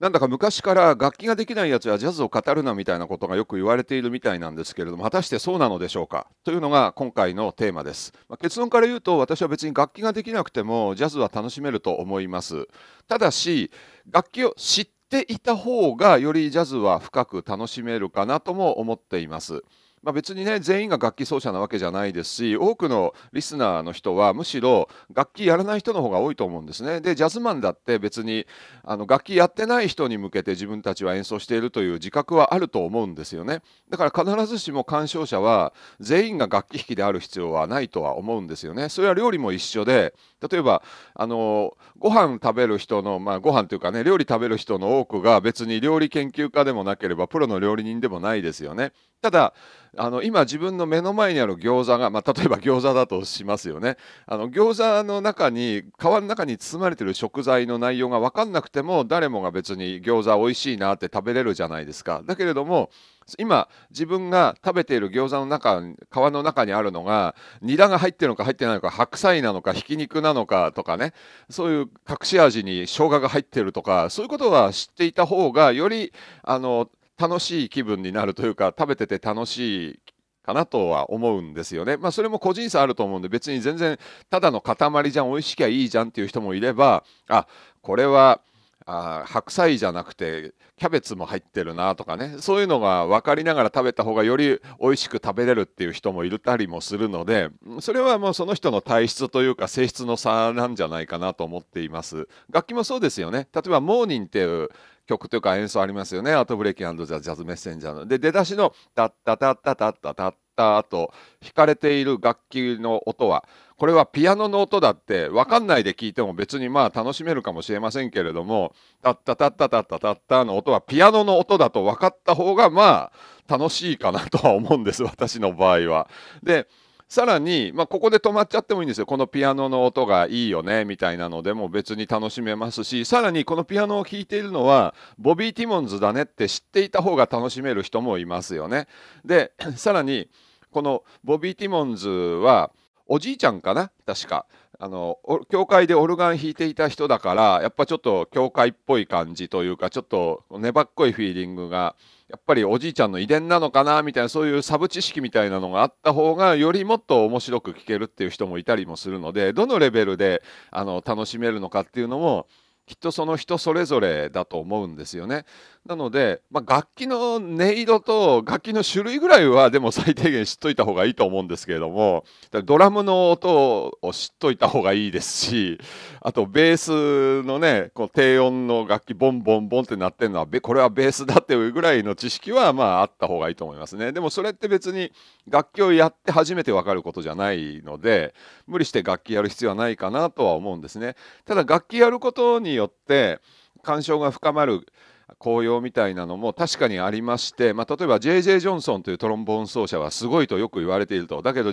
なんだか昔から楽器ができないやつはジャズを語るなみたいなことがよく言われているみたいなんですけれども果たしてそうなのでしょうかというのが今回のテーマです、まあ、結論から言うと私は別に楽器ができなくてもジャズは楽しめると思いますただし楽器を知っていた方がよりジャズは深く楽しめるかなとも思っていますまあ、別にね全員が楽器奏者なわけじゃないですし多くのリスナーの人はむしろ楽器やらない人の方が多いと思うんですねでジャズマンだって別にあの楽器やってない人に向けて自分たちは演奏しているという自覚はあると思うんですよねだから必ずしも鑑賞者は全員が楽器弾きである必要はないとは思うんですよねそれは料理も一緒で例えばあのご飯食べる人のまあご飯というかね料理食べる人の多くが別に料理研究家でもなければプロの料理人でもないですよねただあの今自分の目の前にある餃子が、まあ、例えば餃子だとしますよねあの餃子の中に皮の中に包まれてる食材の内容が分かんなくても誰もが別に餃子美味しいなって食べれるじゃないですかだけれども今自分が食べている餃子の中皮の中にあるのがニラが入ってるのか入ってないのか白菜なのかひき肉なのかとかねそういう隠し味に生姜が入ってるとかそういうことは知っていた方がよりあの楽しい気分になるというか食べてて楽しいかなとは思うんですよね。まあ、それも個人差あると思うんで別に全然ただの塊じゃん美味しきゃいいじゃんっていう人もいればあこれはあ白菜じゃなくてキャベツも入ってるなとかねそういうのが分かりながら食べた方がより美味しく食べれるっていう人もいたりもするのでそれはもうその人の体質というか性質の差なんじゃないかなと思っています楽器もそうですよね例えば「モーニン」っていう曲というか演奏ありますよねアートブレーキジャズメッセンジャーの。で出だしの「タッタタッタタッタタッタ」と弾かれている楽器の音は「これはピアノの音だって分かんないで聞いても別にまあ楽しめるかもしれませんけれども「タッタタッタタッタタッタ」の音はピアノの音だと分かった方がまあ楽しいかなとは思うんです私の場合は。でさらに、まあ、ここで止まっちゃってもいいんですよ。このピアノの音がいいよね、みたいなのでも別に楽しめますし、さらにこのピアノを弾いているのは、ボビー・ティモンズだねって知っていた方が楽しめる人もいますよね。で、さらに、このボビー・ティモンズは、おじいちゃんかな確かあの教会でオルガン弾いていた人だからやっぱちょっと教会っぽい感じというかちょっと粘っこいフィーリングがやっぱりおじいちゃんの遺伝なのかなみたいなそういうサブ知識みたいなのがあった方がよりもっと面白く聴けるっていう人もいたりもするのでどのレベルであの楽しめるのかっていうのもきっとその人それぞれだと思うんですよね。なので、まあ、楽器の音色と楽器の種類ぐらいはでも最低限知っといた方がいいと思うんですけれどもドラムの音を知っといた方がいいですしあとベースのねこう低音の楽器ボンボンボンってなってるのはこれはベースだっていうぐらいの知識はまああった方がいいと思いますねでもそれって別に楽器をやって初めて分かることじゃないので無理して楽器やる必要はないかなとは思うんですねただ楽器やることによって鑑賞が深まる紅葉みたいなのも確かにありまして、まあ、例えば J.J. ジョンソンというトロンボーン奏者はすごいとよく言われているとだけど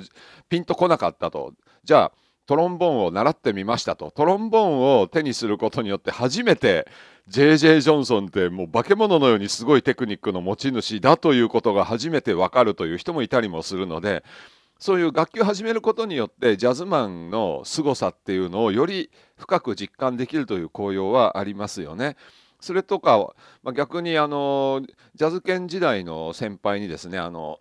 ピンとこなかったとじゃあトロンボーンを習ってみましたとトロンボーンを手にすることによって初めて J.J. ジョンソンってもう化け物のようにすごいテクニックの持ち主だということが初めて分かるという人もいたりもするのでそういう楽器を始めることによってジャズマンの凄さっていうのをより深く実感できるという効用はありますよね。それとか、まあ、逆にあのジャズ犬時代の先輩にですねあの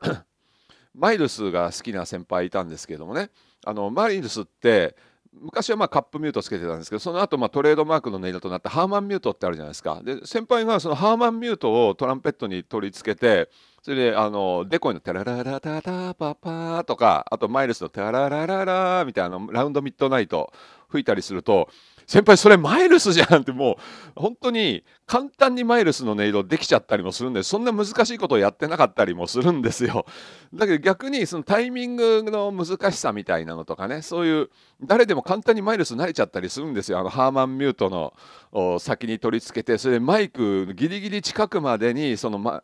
マイルスが好きな先輩いたんですけどもねあのマイルスって昔はまカップミュートつけてたんですけどその後まトレードマークの音色となったハーマンミュートってあるじゃないですかで先輩がそのハーマンミュートをトランペットに取り付けてそれであのデコイの「タラララタタパパ」とかあとマイルスの「タララララ」みたいなラウンドミッドナイト吹いたりすると先輩それマイルスじゃんってもう本当に簡単にマイルスの音色できちゃったりもするんでそんな難しいことをやってなかったりもするんですよ だけど逆にそのタイミングの難しさみたいなのとかねそういう誰でも簡単にマイルス慣れちゃったりするんですよあのハーマンミュートの先に取り付けてそれでマイクギリギリ近くまでにその、ま、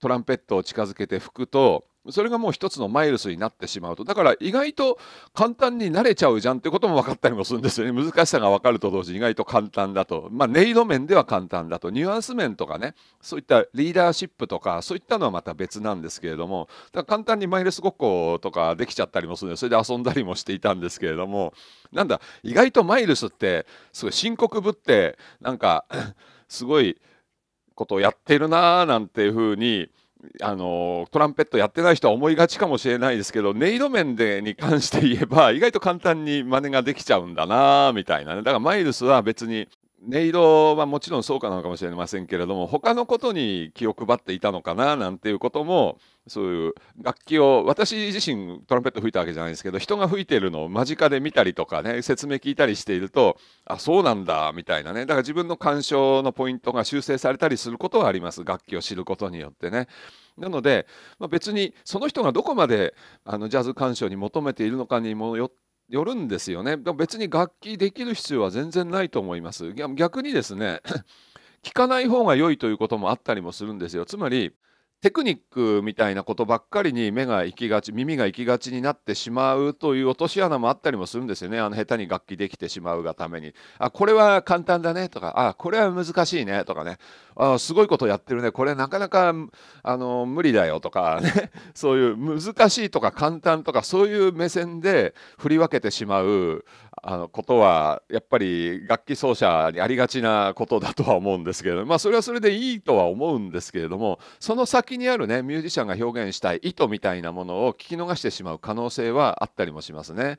トランペットを近づけて吹くとそれがもう一つのマイルスになってしまうとだから意外と簡単に慣れちゃうじゃんってことも分かったりもするんですよね難しさが分かると同時に意外と簡単だとまあ音色面では簡単だとニュアンス面とかねそういったリーダーシップとかそういったのはまた別なんですけれどもだから簡単にマイルスごっことかできちゃったりもするんでそれで遊んだりもしていたんですけれどもなんだ意外とマイルスってすごい深刻ぶってなんかすごいことをやってるなあ。なんていうふうにあのトランペットやってない人は思いがちかもしれないですけど音色面でに関して言えば意外と簡単に真似ができちゃうんだなみたいなねだからマイルスは別に音色はもちろんそうかなのかもしれませんけれども他のことに気を配っていたのかななんていうこともそういう楽器を私自身トランペット吹いたわけじゃないですけど人が吹いてるのを間近で見たりとかね説明聞いたりしているとあそうなんだみたいなねだから自分の鑑賞のポイントが修正されたりすることはあります楽器を知ることによってね。なので、まあ、別にその人がどこまであのジャズ鑑賞に求めているのかにもよっよるんですよねでも別に楽器できる必要は全然ないと思います逆にですね 聞かない方が良いということもあったりもするんですよつまりテクニックみたいなことばっかりに目が行きがち耳が行きがちになってしまうという落とし穴もあったりもするんですよねあの下手に楽器できてしまうがためにあこれは簡単だねとかあこれは難しいねとかねあすごいことやってるねこれなかなかあの無理だよとか ねそういう難しいとか簡単とかそういう目線で振り分けてしまうあのことはやっぱり楽器奏者にありがちなことだとは思うんですけれど まあそれはそれでいいとは思うんですけれどもその先にあるねミュージシャンが表現したい意図みたいなものを聞き逃してしまう可能性はあったりもしますね。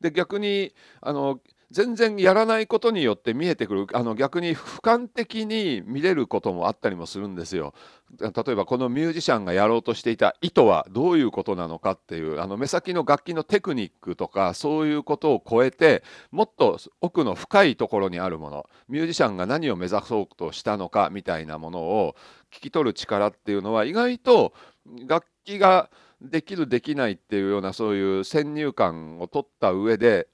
で逆にあの全然やらないことによって見えてくるあの逆に俯瞰的に見れることもあったりもするんですよ。例えばこのミュージシャンがやろうとしていた意図はどういうことなのかっていうあの目先の楽器のテクニックとかそういうことを超えてもっと奥の深いところにあるものミュージシャンが何を目指そうとしたのかみたいなものを聞き取る力っていうのは意外と楽器ができるできないっていうようなそういう先入観を取った上で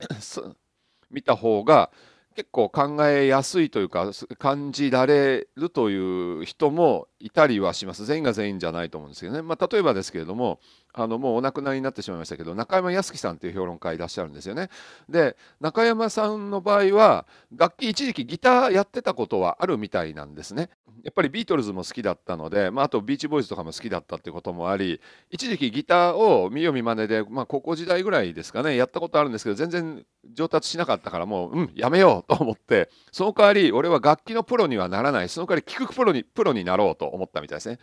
見た方が結構考えやすいというか感じられるという人もいたりはします全員が全員じゃないと思うんですけどね、まあ、例えばですけれどもあのもうお亡くなりになってしまいましたけど中山靖樹さんという評論家いらっしゃるんですよね。で中山さんの場合は楽器一時期ギターやってたことはあるみたいなんですね。やっぱりビートルズも好きだったので、まあ、あとビーチボーイズとかも好きだったってこともあり一時期ギターを見よ見まねで、まあ、高校時代ぐらいですかねやったことあるんですけど全然上達しなかったからもううんやめようと思ってその代わり俺は楽器のプロにはならないその代わり聴くプロにプロになろうと思ったみたいですね。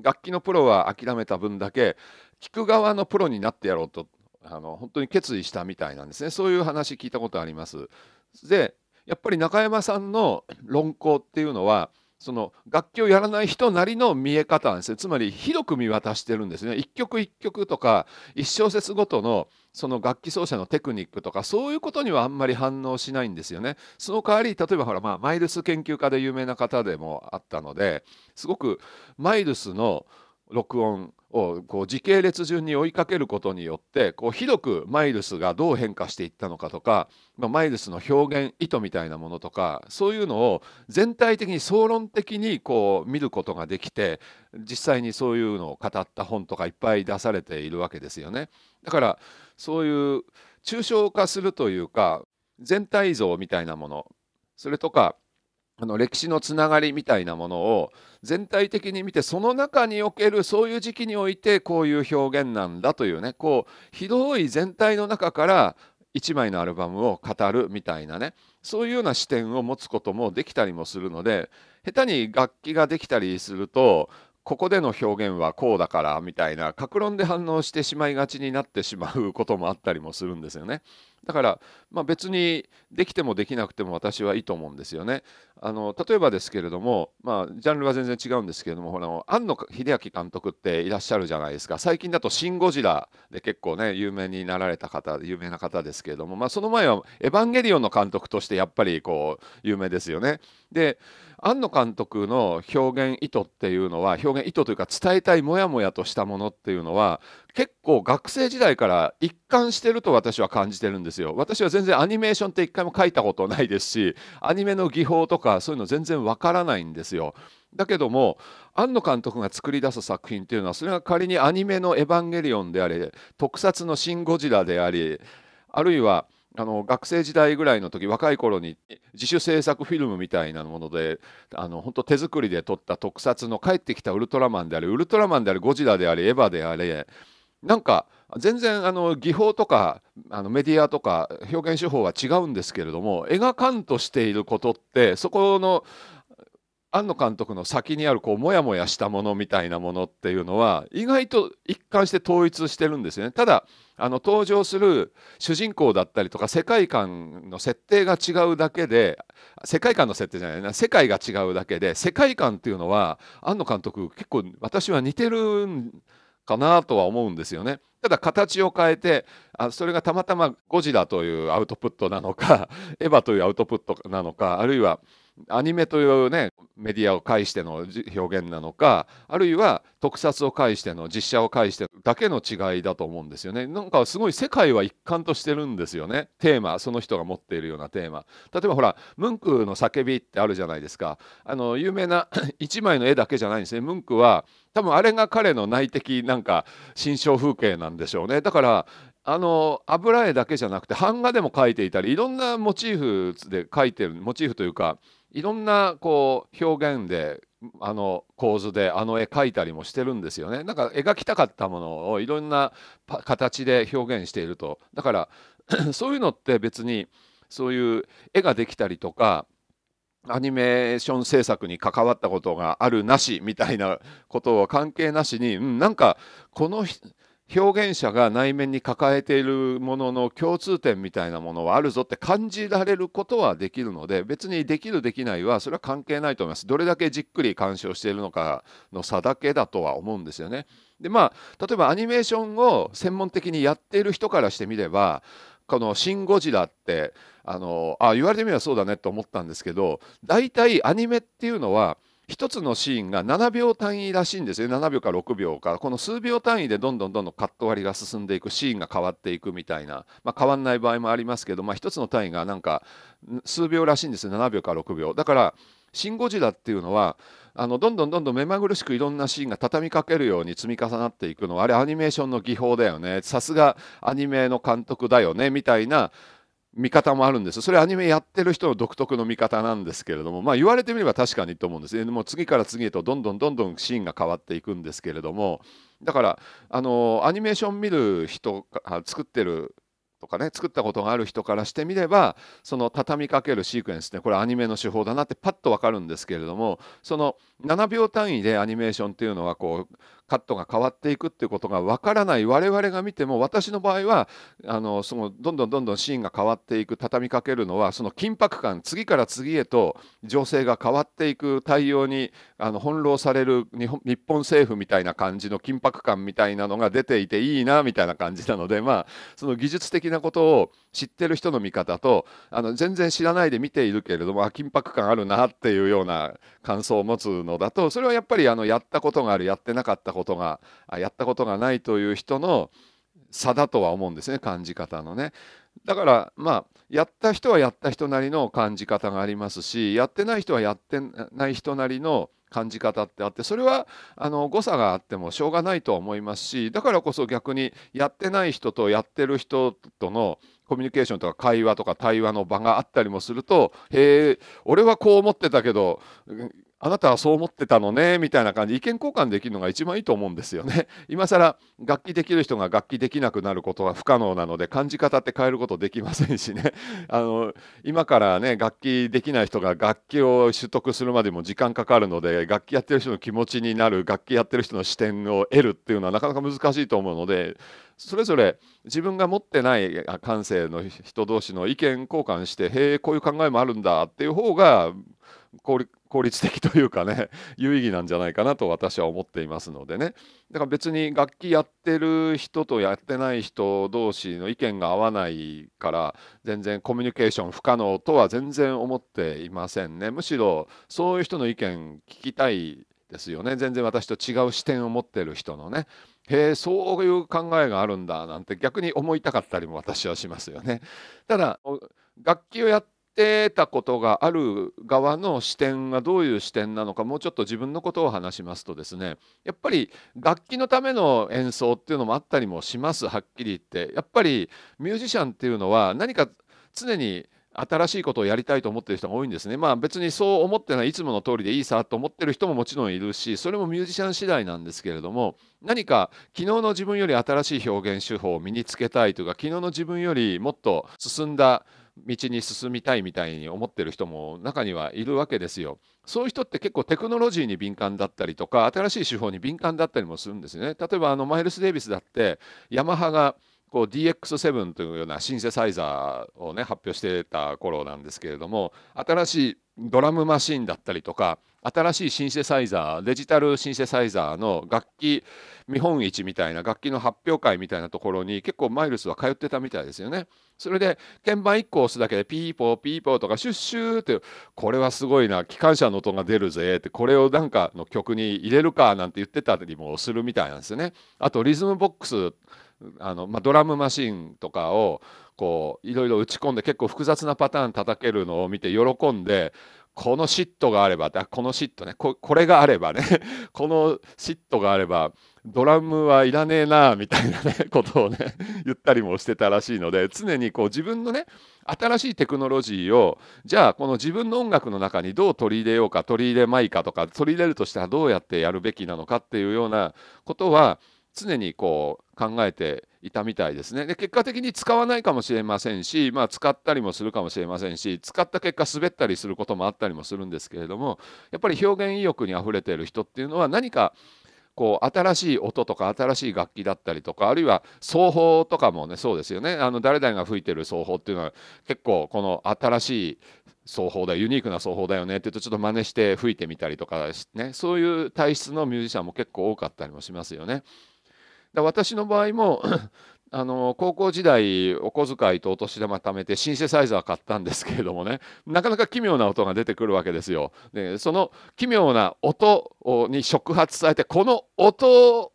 楽器のプロは諦めた分だけ聞く側のプロになってやろうとあの本当に決意したみたいなんですねそういう話聞いたことあります。でやっぱり中山さんの論考っていうのはその楽器をやらない人なりの見え方なんですねつまり広く見渡してるんですね一曲一曲とか一小節ごとのその楽器奏者のテクニックとかそういうことにはあんまり反応しないんですよねその代わり例えばほらまあマイルス研究家で有名な方でもあったのですごくマイルスの録音をこう時系列順に追いかけることによってこうひどくマイルスがどう変化していったのかとか、まあ、マイルスの表現意図みたいなものとかそういうのを全体的に総論的にこう見ることができて実際にそういうのを語った本とかいっぱい出されているわけですよね。だからそういう抽象化するというか全体像みたいなものそれとかあの歴史のつながりみたいなものを全体的に見てその中におけるそういう時期においてこういう表現なんだというねこうひどい全体の中から1枚のアルバムを語るみたいなねそういうような視点を持つこともできたりもするので下手に楽器ができたりするとここでの表現はこうだからみたいな格論で反応してしまいがちになってしまうこともあったりもするんですよね。だから、まあ、別にできてもできなくても私はいいと思うんですよね。あの例えばですけれども、まあ、ジャンルは全然違うんですけれどもほら庵野秀明監督っていらっしゃるじゃないですか最近だと「シン・ゴジラ」で結構ね有名になられた方有名な方ですけれども、まあ、その前は「エヴァンゲリオン」の監督としてやっぱりこう有名ですよね。で庵野監督の表現意図っていうのは表現意図というか伝えたいモヤモヤとしたものっていうのは結構学生時代から一貫してると私は感じてるんですよ。私は全然アニメーションって一回も書いたことないですしアニメの技法とかそういうの全然わからないんですよ。だけども庵野監督が作り出す作品っていうのはそれが仮にアニメの「エヴァンゲリオン」であり特撮の「シン・ゴジラ」でありあるいは「あの学生時代ぐらいの時若い頃に自主制作フィルムみたいなものであの本当手作りで撮った特撮の「帰ってきたウルトラマン」であれウルトラマンであれゴジラであれエヴァであれなんか全然あの技法とかあのメディアとか表現手法は違うんですけれども映画館としていることってそこの庵野監督の先にあるこうモヤモヤしたものみたいなものっていうのは意外と一貫して統一してるんですよねただあの登場する主人公だったりとか世界観の設定が違うだけで世界観の設定じゃないな世界が違うだけで世界観っていうのは庵野監督結構私は似てるんかなとは思うんですよね。ただ形を変えてあそれがたまたまゴジラというアウトプットなのかエヴァというアウトプットなのかあるいはアニメというねメディアを介しての表現なのかあるいは特撮を介しての実写を介してだけの違いだと思うんですよねなんかすごい世界は一貫としてるんですよねテーマその人が持っているようなテーマ例えばほらムンクの叫びってあるじゃないですかあの有名な 一枚の絵だけじゃないんですねムンクは多分あれが彼の内的なんか心象風景なんでしょうねだからあの油絵だけじゃなくて版画でも描いていたりいろんなモチーフで描いてるモチーフというかいろんなこう表現であの構図であの絵描いたりもしてるんですよね。なんか描きたかったものをいろんな形で表現しているとだから そういうのって別にそういう絵ができたりとかアニメーション制作に関わったことがあるなしみたいなことは関係なしに、うん、なんかこの表現者が内面に抱えているものの共通点みたいなものはあるぞって感じられることはできるので別にできるできないはそれは関係ないと思いますどれだけじっくり鑑賞しているのかの差だけだとは思うんですよねでまあ例えばアニメーションを専門的にやっている人からしてみればこの「シン・ゴジラ」ってあのあ言われてみればそうだねと思ったんですけど大体アニメっていうのは「1つのシーンが7秒単位らしいんですよ7秒か6秒かこの数秒単位でどんどんどんどんカット割りが進んでいくシーンが変わっていくみたいな、まあ、変わんない場合もありますけど、まあ、1つの単位がなんか数秒らしいんですよ7秒か6秒だから「シン・ゴジラ」っていうのはあのどんどんどんどん目まぐるしくいろんなシーンが畳みかけるように積み重なっていくのはあれアニメーションの技法だよねさすがアニメの監督だよねみたいな見方もあるんですそれアニメやってる人の独特の見方なんですけれども、まあ、言われてみれば確かにと思うんですも次から次へとどんどんどんどんシーンが変わっていくんですけれどもだからあのアニメーション見る人作ってるとかね作ったことがある人からしてみればその畳みかけるシークエンスねこれアニメの手法だなってパッと分かるんですけれどもその7秒単位でアニメーションっていうのはこうカットが変わっていくっていうことがわからない我々が見ても私の場合はあのそのどんどんどんどんシーンが変わっていく畳みかけるのはその緊迫感次から次へと情勢が変わっていく対応にあの翻弄される日本政府みたいな感じの緊迫感みたいなのが出ていていいなみたいな感じなのでまあその技術的なことを知ってる人の見方とあの全然知らないで見ているけれども緊迫感あるなっていうような感想を持つのだとそれはやっぱりあのやったことがあるやってなかったことことがやったことがないという人の差だとは思うんですね感じ方のね。だからまあやった人はやった人なりの感じ方がありますしやってない人はやってない人なりの感じ方ってあってそれはあの誤差があってもしょうがないとは思いますしだからこそ逆にやってない人とやってる人とのコミュニケーションとか会話とか対話の場があったりもするとへえ俺はこう思ってたけどあなたはそう思ってたのねみたいな感じ意見交換できるのが一番いいと思うんですよね。今更楽器できる人が楽器できなくなることは不可能なので感じ方って変えることできませんしね あの今からね楽器できない人が楽器を取得するまでも時間かかるので楽器やってる人の気持ちになる楽器やってる人の視点を得るっていうのはなかなか難しいと思うのでそれぞれ自分が持ってない感性の人同士の意見交換して「へえこういう考えもあるんだ」っていう方が効率的というかね 有意義なんじゃないかなと私は思っていますのでねだから別に楽器やってる人とやってない人同士の意見が合わないから全然コミュニケーション不可能とは全然思っていませんねむしろそういう人の意見聞きたいですよね全然私と違う視点を持ってる人のねへえそういう考えがあるんだなんて逆に思いたかったりも私はしますよねただ楽器をやってってたことがある側の視点がどういう視点なのかもうちょっと自分のことを話しますとですねやっぱり楽器のための演奏っていうのもあったりもしますはっきり言ってやっぱりミュージシャンっていうのは何か常に新しいことをやりたいと思っている人が多いんですね。まあ別にそう思ってないいつもの通りでいいさと思ってる人ももちろんいるしそれもミュージシャン次第なんですけれども何か昨日の自分より新しい表現手法を身につけたいというか昨日の自分よりもっと進んだ道に進みたいみたいに思ってる人も中にはいるわけですよ。そういう人って結構テクノロジーに敏感だったりとか新しい手法に敏感だったりもするんですね。例えばあのマイルス・デイビスだってヤマハがこう DX7 というようなシンセサイザーをね発表してた頃なんですけれども新しいドラムマシンだったりとか新しいシンセサイザーデジタルシンセサイザーの楽器見本市みたいな楽器の発表会みたいなところに結構マイルスは通ってたみたいですよね。それで鍵盤1個押すだけでピーポーピーポーとかシュッシューってこれはすごいな機関車の音が出るぜってこれをなんかの曲に入れるかなんて言ってたりもするみたいなんですよね。あとリズムボックスあの、まあ、ドラムマシンとかをこういろいろ打ち込んで結構複雑なパターン叩けるのを見て喜んでこのシットがあればこのシットねこれがあればね このシットがあればドラムはいらねえなみたいな、ね、ことをね 言ったりもしてたらしいので常にこう自分のね新しいテクノロジーをじゃあこの自分の音楽の中にどう取り入れようか取り入れまいかとか取り入れるとしたらどうやってやるべきなのかっていうようなことは常にこう考えていたみたいですね。で結果的に使わないかもしれませんし、まあ、使ったりもするかもしれませんし使った結果滑ったりすることもあったりもするんですけれどもやっぱり表現意欲にあふれている人っていうのは何かこう新しい音とか新しい楽器だったりとかあるいは奏法とかもねそうですよねあの誰々が吹いてる奏法っていうのは結構この新しい奏法だユニークな奏法だよねって言うとちょっと真似して吹いてみたりとか、ね、そういう体質のミュージシャンも結構多かったりもしますよね。だ私の場合もあの高校時代お小遣いとお年玉貯めてシンセサイザー買ったんですけれどもねなかなか奇妙な音が出てくるわけですよ。でその奇妙な音に触発されてこの音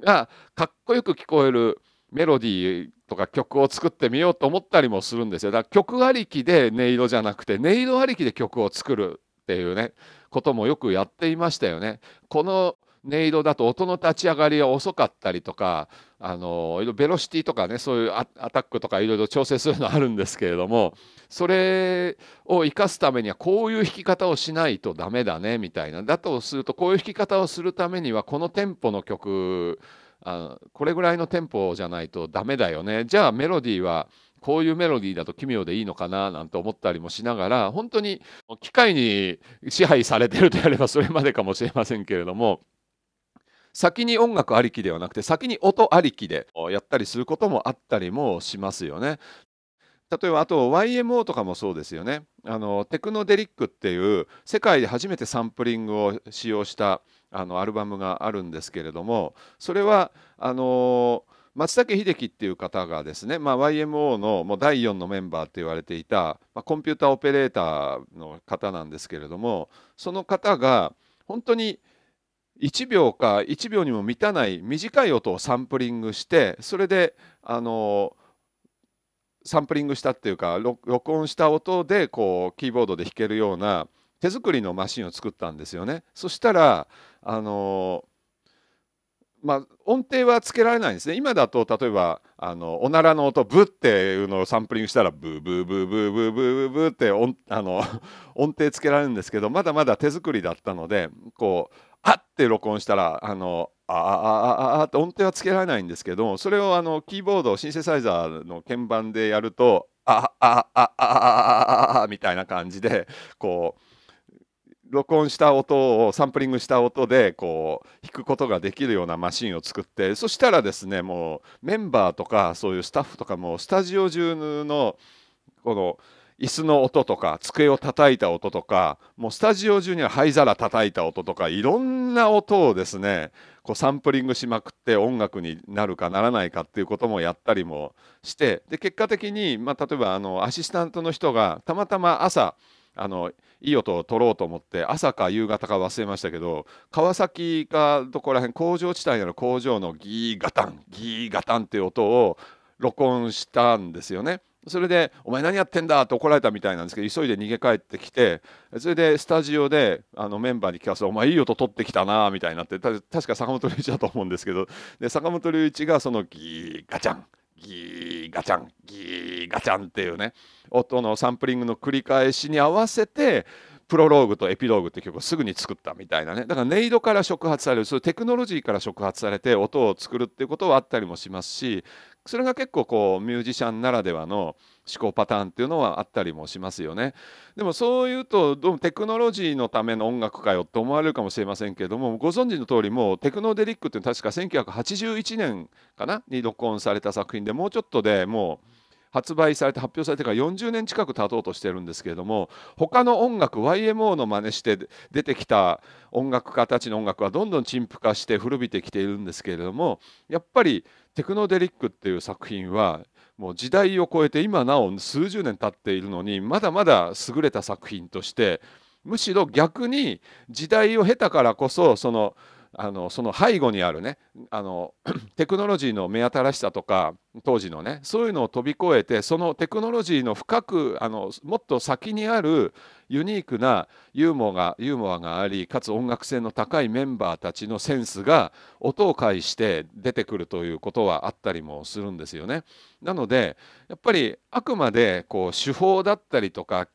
がかっこよく聞こえるメロディーとか曲を作ってみようと思ったりもするんですよ。だから曲ありきで音色じゃなくて音色ありきで曲を作るっていうねこともよくやっていましたよね。この音色だと音の立ち上がりが遅かったりとかあのベロシティとかねそういうアタックとかいろいろ調整するのあるんですけれどもそれを生かすためにはこういう弾き方をしないとダメだねみたいなだとするとこういう弾き方をするためにはこのテンポの曲あこれぐらいのテンポじゃないとダメだよねじゃあメロディーはこういうメロディーだと奇妙でいいのかななんて思ったりもしながら本当に機械に支配されてるとやればそれまでかもしれませんけれども。先に音楽ありきではなくて先に音ありきでやったりすることもあったりもしますよね。例えばあと YMO とかもそうですよねあのテクノデリックっていう世界で初めてサンプリングを使用したあのアルバムがあるんですけれどもそれはあの松崎秀樹っていう方がですね、まあ、YMO のもう第4のメンバーって言われていた、まあ、コンピューターオペレーターの方なんですけれどもその方が本当に1秒か1秒にも満たない短い音をサンプリングしてそれであのサンプリングしたっていうか録音した音でこうキーボードで弾けるような手作りのマシンを作ったんですよね。そしたらあのまあ、音程はつけられないんですね今だと例えばあのおならの音ブっていうのをサンプリングしたらブーブーブーブーブーブーブーって音あの 音程つけられるんですけどまだまだ手作りだったのでこう「あっ!」て録音したらあの「あああああ」って音程はつけられないんですけどそれをあのキーボードシンセサイザーの鍵盤でやると「あああああああああ」みたいな感じでこう。録音した音をサンプリングした音でこう弾くことができるようなマシンを作ってそしたらですねもうメンバーとかそういうスタッフとかもスタジオ中のこの椅子の音とか机を叩いた音とかもうスタジオ中には灰皿叩いた音とかいろんな音をですねこうサンプリングしまくって音楽になるかならないかっていうこともやったりもしてで結果的に、まあ、例えばあのアシスタントの人がたまたま朝あのいい音を取ろうと思って朝か夕方か忘れましたけど川崎かどこら辺工場地帯の工場のギーガタンギーガタンっていう音を録音したんですよね。それで「お前何やってんだ!」って怒られたみたいなんですけど急いで逃げ帰ってきてそれでスタジオであのメンバーに聞かせて「お前いい音取ってきたな」みたいになって確か坂本龍一だと思うんですけどで坂本龍一がそのギーガチャンギーガチャンギーガチャンっていうね音のサンプリングの繰り返しに合わせてプロローグとエピローグって曲をすぐに作ったみたいなねだから音色から触発されるそういうテクノロジーから触発されて音を作るっていうことはあったりもしますしそれが結構こうミュージシャンならではの思考パターンっていうのはあったりもしますよね。でもそういうとどうもテクノロジーのための音楽かよって思われるかもしれませんけれどもご存知の通りもうテクノデリックって確か1981年かなに録音された作品でもうちょっとでもう発売されて発表されてから40年近く経とうとしてるんですけれども他の音楽 YMO の真似して出てきた音楽家たちの音楽はどんどん陳腐化して古びてきているんですけれどもやっぱりテクノデリックっていう作品はもう時代を超えて今なお数十年経っているのにまだまだ優れた作品としてむしろ逆に時代を経たからこそそのあのその背後にあるねあの テクノロジーの目新しさとか当時のねそういうのを飛び越えてそのテクノロジーの深くあのもっと先にあるユニークなユーモアがユーモアがありかつ音楽性の高いメンバーたちのセンスが音を介して出てくるということはあったりもするんですよね。なのでやっぱりあくまでこう手法だったりとか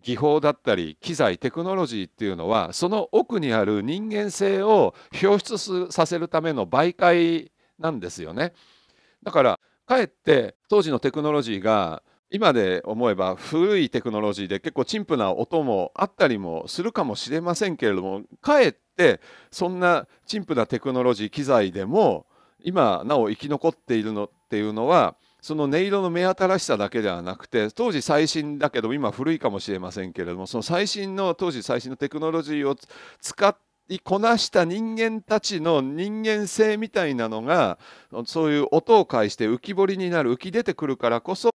技法だったり機材テクノロジーっていうのはその奥にある人間性を表出させるための媒介なんですよね。だからかえって当時のテクノロジーが今で思えば古いテクノロジーで結構陳腐な音もあったりもするかもしれませんけれどもかえってそんな陳腐なテクノロジー機材でも今なお生き残っているのっていうのはその音色の目新しさだけではなくて当時最新だけど今古いかもしれませんけれどもその最新の当時最新のテクノロジーを使いこなした人間たちの人間性みたいなのがそういう音を介して浮き彫りになる浮き出てくるからこそ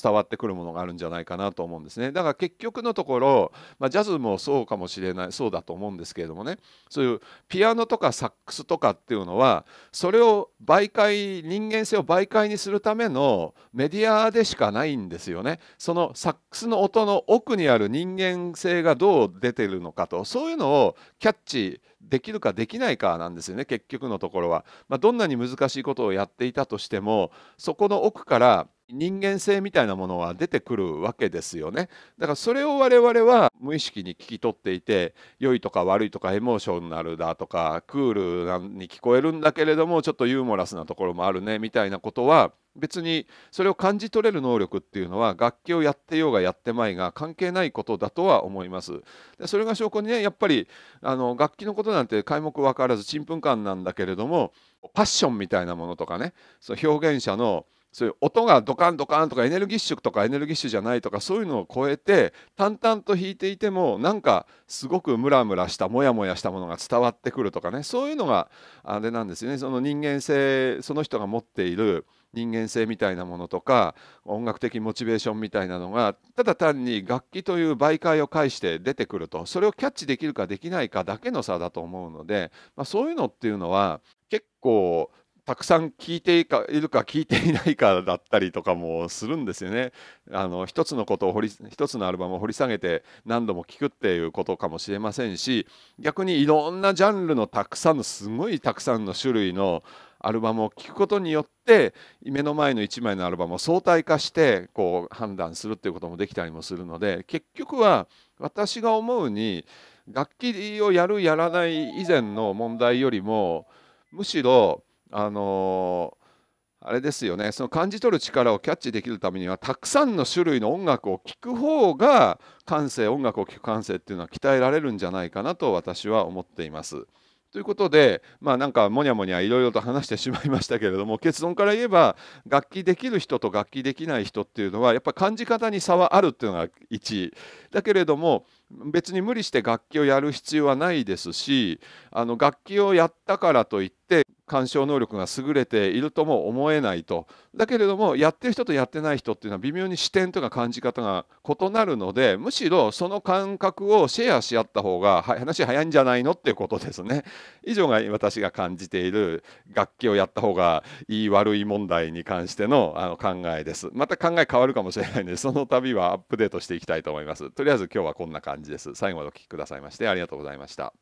伝わってくるものがあるんじゃないかなと思うんですね。だから結局のところ、まあ、ジャズもそうかもしれないそうだと思うんですけれどもねそういうピアノとかサックスとかっていうのはそれを媒介人間性を媒介にするためのメディアでしかないんですよね。そのサックスの音の奥にある人間性がどう出てるのかとそういうのをキャッチできるかできないかなんですよね結局のところは、まあ、どんなに難しいことをやっていたとしてもそこの奥から人間性みたいなものは出てくるわけですよねだからそれを我々は無意識に聞き取っていて良いとか悪いとかエモーショナルだとかクールに聞こえるんだけれどもちょっとユーモラスなところもあるねみたいなことは別にそれを感じ取れる能力っていうのは楽器をやってようがやってまいが関係ないことだとは思います。でそれが証拠にねやっぱりあの楽器のことなんて皆目分からずちんぷんかんなんだけれどもパッションみたいなものとかねその表現者のそういう音がドカンドカンとかエネルギッシュとかエネルギッシュじゃないとかそういうのを超えて淡々と弾いていてもなんかすごくムラムラしたモヤモヤしたものが伝わってくるとかねそういうのがあれなんですよねその人間性その人が持っている。人間性みたいなものとか音楽的モチベーションみたいなのがただ単に楽器という媒介を介して出てくるとそれをキャッチできるかできないかだけの差だと思うので、まあ、そういうのっていうのは結構たくさん聞いているか聞いていないかだったりとかもするんですよね。あの一つのことを掘り一つのアルバムを掘り下げて何度も聞くっていうことかもしれませんし逆にいろんなジャンルのたくさんのすごいたくさんの種類のアルバムを聴くことによって目の前の1枚のアルバムを相対化してこう判断するっていうこともできたりもするので結局は私が思うに楽器をやるやらない以前の問題よりもむしろあのあれですよねその感じ取る力をキャッチできるためにはたくさんの種類の音楽を聴く方が感性音楽を聴く感性っていうのは鍛えられるんじゃないかなと私は思っています。ということで、まあ、なんかもにゃもにゃいろいろと話してしまいましたけれども 結論から言えば楽器できる人と楽器できない人っていうのはやっぱ感じ方に差はあるっていうのが1だけれども別に無理して楽器をやる必要はないですしあの楽器をやったからといって鑑賞能力が優れているとも思えないとだけれどもやってる人とやってない人っていうのは微妙に視点とか感じ方が異なるのでむしろその感覚をシェアし合った方が話早いんじゃないのっていうことですね以上が私が感じている楽器をやった方がいい悪い問題に関してのあの考えですまた考え変わるかもしれないのでその度はアップデートしていきたいと思いますとりあえず今日はこんな感じ感じです。最後までお聴きくださいましてありがとうございました。